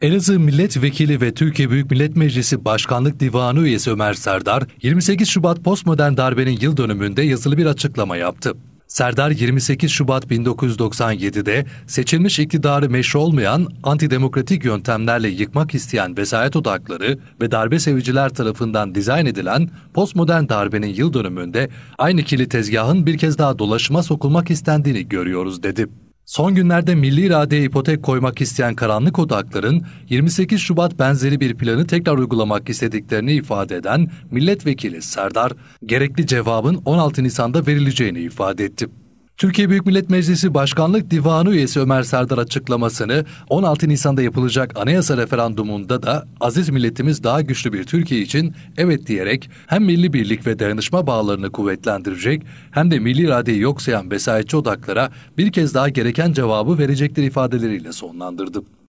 Elazığ Milletvekili ve Türkiye Büyük Millet Meclisi Başkanlık Divanı üyesi Ömer Serdar, 28 Şubat postmodern darbenin yıl dönümünde yazılı bir açıklama yaptı. Serdar 28 Şubat 1997'de seçilmiş iktidarı meşru olmayan antidemokratik yöntemlerle yıkmak isteyen vesayet odakları ve darbe seviciler tarafından dizayn edilen postmodern darbenin yıl dönümünde aynı kili tezgahın bir kez daha dolaşıma sokulmak istendiğini görüyoruz dedi. Son günlerde milli iradeye ipotek koymak isteyen karanlık odakların 28 Şubat benzeri bir planı tekrar uygulamak istediklerini ifade eden milletvekili Serdar, gerekli cevabın 16 Nisan'da verileceğini ifade etti. Türkiye Büyük Millet Meclisi Başkanlık Divanı üyesi Ömer Serdar açıklamasını 16 Nisan'da yapılacak anayasa referandumunda da aziz milletimiz daha güçlü bir Türkiye için evet diyerek hem milli birlik ve dayanışma bağlarını kuvvetlendirecek hem de milli iradeyi yok sayan vesayetçi odaklara bir kez daha gereken cevabı verecektir ifadeleriyle sonlandırdı.